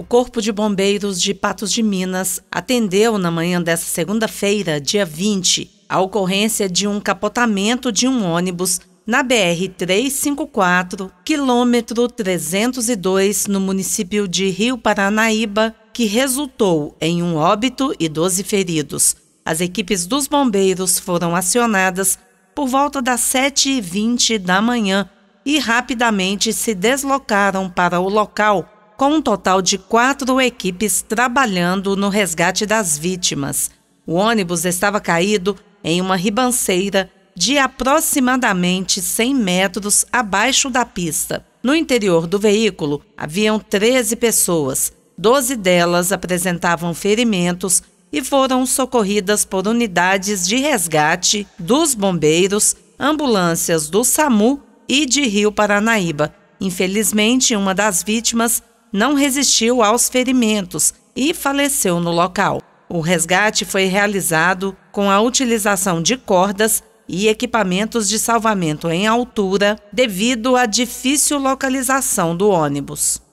O Corpo de Bombeiros de Patos de Minas atendeu na manhã desta segunda-feira, dia 20, a ocorrência de um capotamento de um ônibus na BR 354, quilômetro 302, no município de Rio Paranaíba, que resultou em um óbito e 12 feridos. As equipes dos bombeiros foram acionadas por volta das 7h20 da manhã e rapidamente se deslocaram para o local com um total de quatro equipes trabalhando no resgate das vítimas. O ônibus estava caído em uma ribanceira de aproximadamente 100 metros abaixo da pista. No interior do veículo haviam 13 pessoas, 12 delas apresentavam ferimentos e foram socorridas por unidades de resgate dos bombeiros, ambulâncias do SAMU e de Rio Paranaíba. Infelizmente, uma das vítimas não resistiu aos ferimentos e faleceu no local. O resgate foi realizado com a utilização de cordas e equipamentos de salvamento em altura devido à difícil localização do ônibus.